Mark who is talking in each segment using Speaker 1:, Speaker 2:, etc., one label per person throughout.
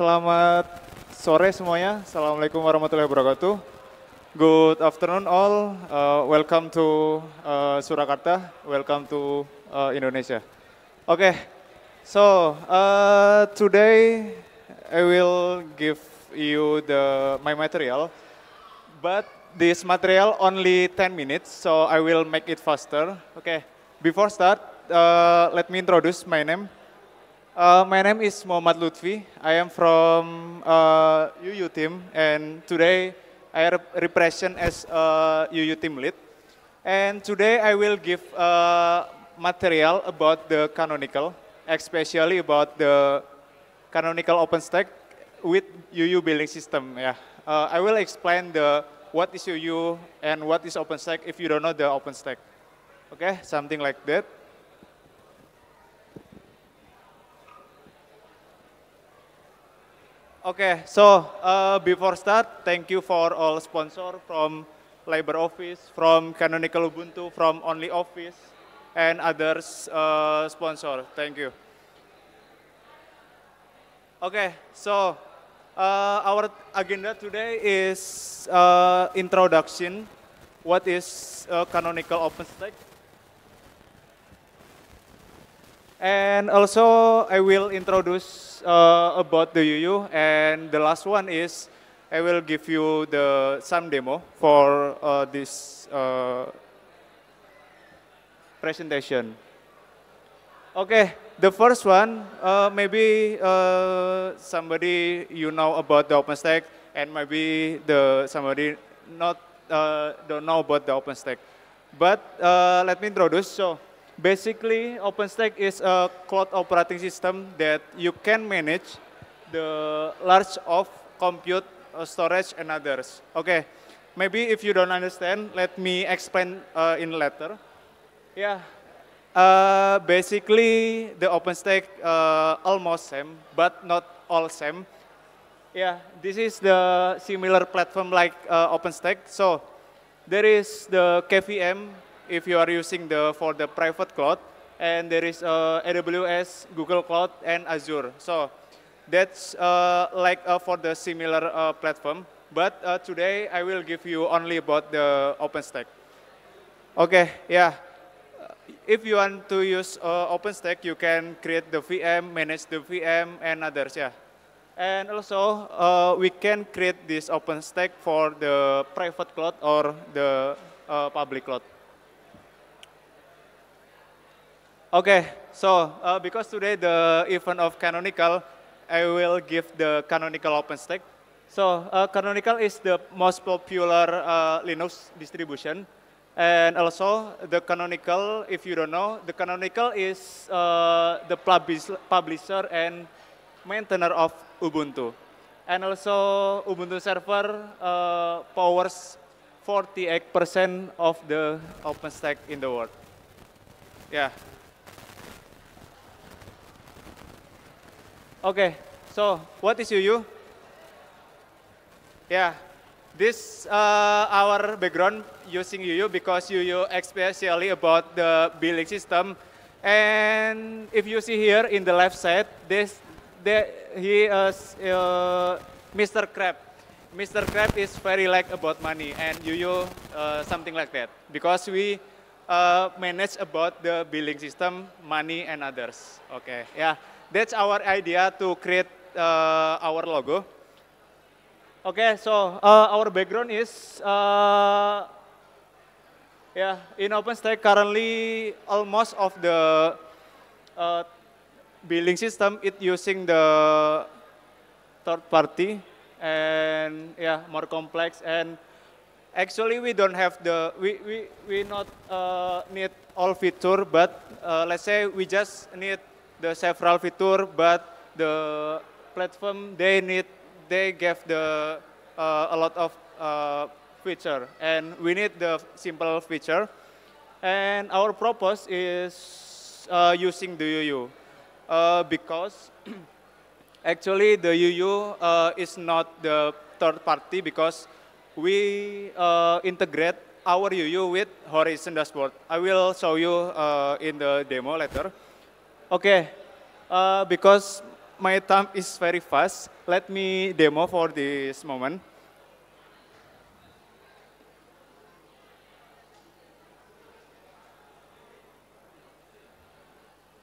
Speaker 1: Selamat sore semuanya. Assalamualaikum warahmatullahi wabarakatuh. Good afternoon all. Uh, welcome to uh, Surakarta. Welcome to uh, Indonesia. Okay, so uh, today I will give you the my material, but this material only 10 minutes, so I will make it faster. Okay, before start, uh, let me introduce my name. Uh, my name is Muhammad Lutfi. I am from uh, UU team, and today I rep represent as a uh, UU team lead. And today I will give uh, material about the canonical, especially about the canonical OpenStack with UU building system. Yeah, uh, I will explain the what is UU and what is OpenStack if you don't know the OpenStack. Okay, something like that. Okay, so uh, before start, thank you for all sponsor from Labor Office, from Canonical Ubuntu, from Only Office, and others uh, sponsor. Thank you. Okay, so uh, our agenda today is uh, introduction. What is uh, Canonical OpenStack? And also, I will introduce uh, about the UU. And the last one is, I will give you the some demo for uh, this uh, presentation. Okay, the first one, uh, maybe uh, somebody you know about the OpenStack, and maybe the somebody not uh, don't know about the OpenStack. But let me introduce. So. Basically, OpenStack is a cloud operating system that you can manage the large of compute, uh, storage, and others. Okay, maybe if you don't understand, let me explain uh, in later. Yeah, uh, basically the OpenStack uh, almost same, but not all same. Yeah, this is the similar platform like uh, OpenStack. So there is the KVM if you are using the for the private cloud, and there is uh, AWS, Google Cloud, and Azure. So that's uh, like uh, for the similar uh, platform. But uh, today I will give you only about the OpenStack. Okay, yeah. Uh, if you want to use OpenStack, you can create the VM, manage the VM, and others, yeah. And also, we can create this OpenStack for the private cloud or the public cloud. Okay, so uh, because today the event of Canonical, I will give the Canonical OpenStack. So uh, Canonical is the most popular uh, Linux distribution. And also the Canonical, if you don't know, the Canonical is uh, the publish publisher and maintainer of Ubuntu. And also Ubuntu server uh, powers 48% of the OpenStack in the world. Yeah. Okay, so what is UU? Yeah, this uh, our background using UU because UU especially about the billing system. And if you see here in the left side, this the, he is uh, uh Mr. Crab. Mr. Crab is very like about money and UU uh, something like that because we uh, manage about the billing system, money and others. Okay, yeah that's our idea to create uh, our logo. Okay, so uh, our background is, uh, yeah, in OpenStack currently almost of the uh, billing system, it using the third party and yeah, more complex and actually we don't have the, we, we, we not uh, need all feature, but uh, let's say we just need the several feature, but the platform they need they gave the uh, a lot of uh, feature, and we need the simple feature. And our purpose is uh, using the UU uh, because actually the UU uh, is not the third party because we uh, integrate our UU with Horizon Dashboard. I will show you uh, in the demo later. Okay, uh, because my thumb is very fast, let me demo for this moment.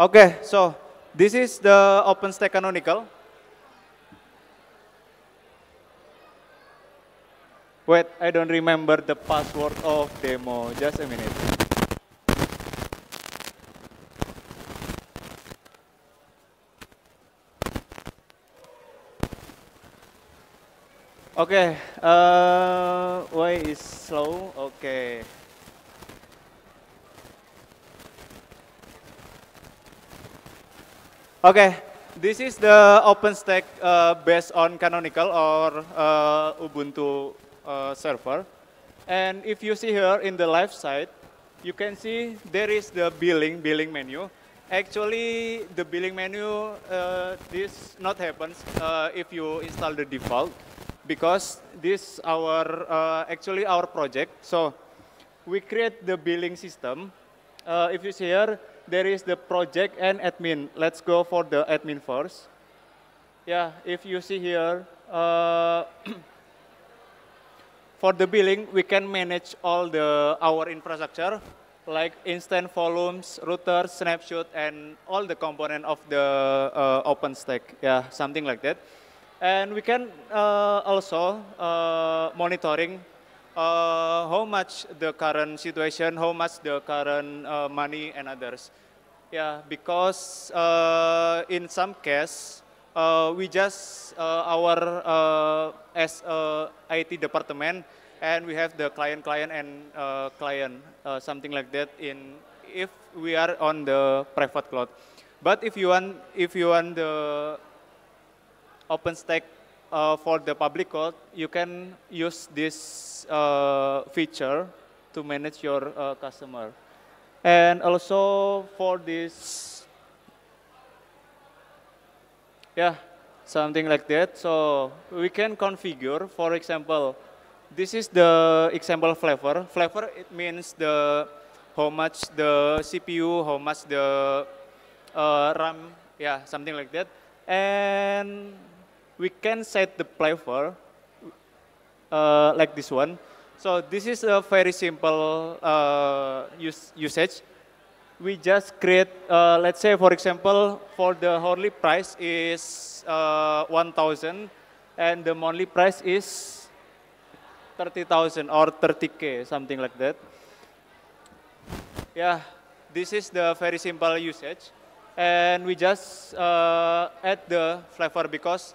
Speaker 1: Okay, so this is the OpenStack canonical. Wait, I don't remember the password of demo. Just a minute. Oke, okay, uh, eh, way is slow. Oke. Okay. Oke, okay, this is the OpenStack uh, eh, based on Canonical or uh, Ubuntu uh, server. And if you see here in the left side, you can see there is the billing billing menu. Actually, the billing menu uh, this not happens uh, if you install the default. because this our uh, actually our project. So we create the billing system. Uh, if you see here, there is the project and admin. Let's go for the admin first. Yeah, if you see here, uh, for the billing, we can manage all the our infrastructure, like instant volumes, routers, snapshot, and all the component of the uh, OpenStack. Yeah, something like that. And we can uh, also uh, monitoring uh, how much the current situation, how much the current uh, money and others. Yeah, because uh, in some case, uh, we just uh, our uh, as IT department and we have the client, client and uh, client, uh, something like that. In if we are on the private cloud, but if you want, if you want the OpenStack uh, for the public code, you can use this uh, feature to manage your uh, customer. And also for this, yeah, something like that. So we can configure, for example, this is the example flavor. Flavor, it means the how much the CPU, how much the uh, RAM, yeah, something like that. And we can set the flavor uh, like this one. So this is a very simple uh, usage. We just create, uh, let's say for example, for the hourly price is uh, 1,000 and the monthly price is 30,000 or 30K, something like that. Yeah, this is the very simple usage. And we just uh, add the flavor because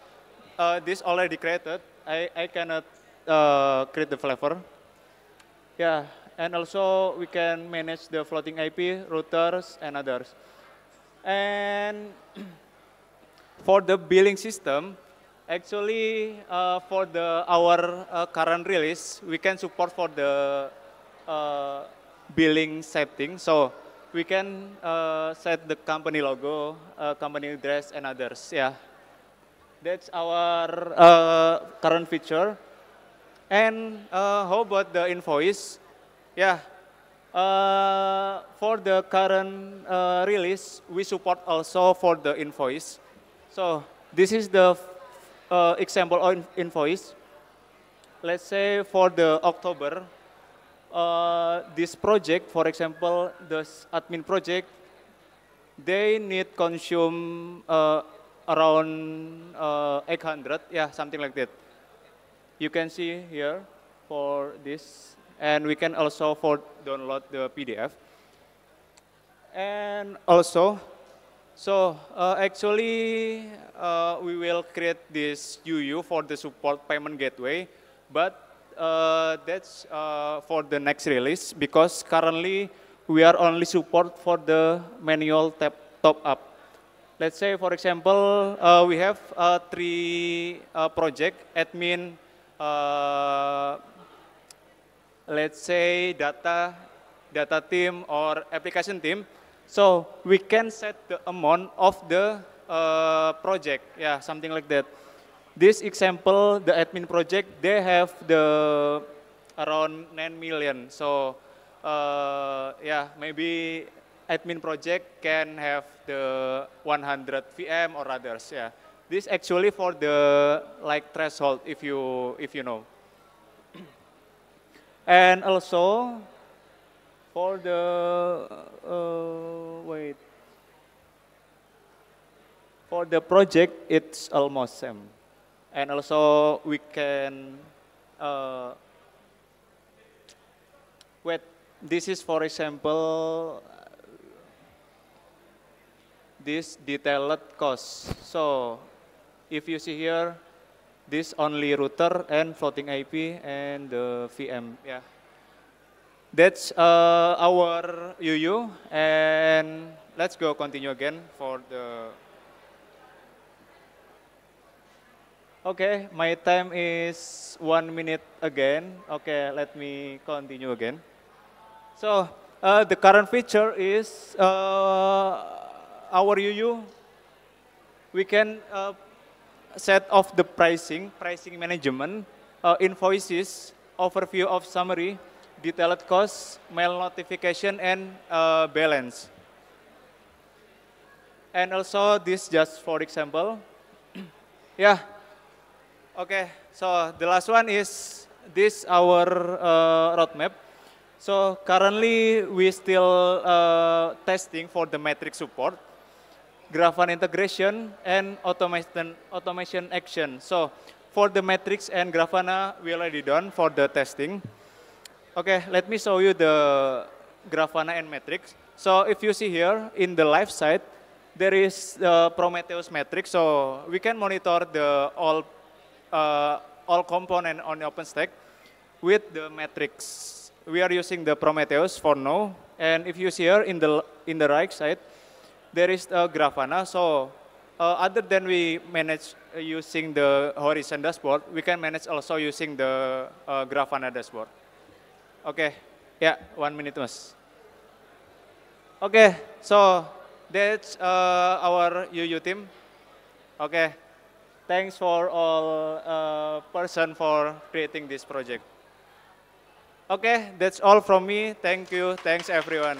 Speaker 1: uh, this already created. I, I cannot uh, create the flavor. Yeah, and also we can manage the floating IP, routers, and others. And for the billing system, actually uh, for the our uh, current release, we can support for the uh, billing setting. So we can uh, set the company logo, uh, company address, and others. Yeah. That's our uh, current feature. And uh, how about the invoice? Yeah, uh, for the current uh, release, we support also for the invoice. So this is the uh, example of invoice. Let's say for the October, uh, this project, for example, the admin project, they need consume uh, around uh, 800, yeah, something like that. You can see here for this, and we can also for download the PDF. And also, so uh, actually, uh, we will create this UU for the support payment gateway, but uh, that's uh, for the next release because currently we are only support for the manual tap top up. Let's say, for example, uh, we have uh, three uh, project, admin, uh, let's say data, data team or application team. So we can set the amount of the uh, project, yeah, something like that. This example, the admin project, they have the around 9 million. So uh, yeah, maybe admin project can have the 100 VM or others. Yeah, this actually for the like threshold if you if you know. and also for the uh, wait for the project it's almost same, and also we can. Uh, wait, this is for example this detailed cost. So if you see here, this only router and floating IP and the VM. Yeah. That's uh, our UU, and let's go continue again for the. Okay, my time is one minute again. Okay, let me continue again. So uh, the current feature is uh, our UU, we can uh, set off the pricing, pricing management, uh, invoices, overview of summary, detailed costs, mail notification, and uh, balance. And also this just for example. yeah. Okay, so the last one is this our uh, roadmap. So currently we still uh, testing for the metric support. Grafana integration and automation, automation action. So for the metrics and Grafana, we already done for the testing. Okay, let me show you the Grafana and metrics. So if you see here in the live side, there is the Prometheus matrix. So we can monitor the all uh, all component on OpenStack with the metrics. We are using the Prometheus for now. And if you see here in the in the right side, there is a Grafana. So uh, other than we manage uh, using the Horizon dashboard, we can manage also using the uh, Grafana dashboard. Okay, yeah, one minute, mas. Okay, so that's our UU team. Okay, thanks for all person for creating this project. Okay, that's all from me. Thank you. Thanks, everyone.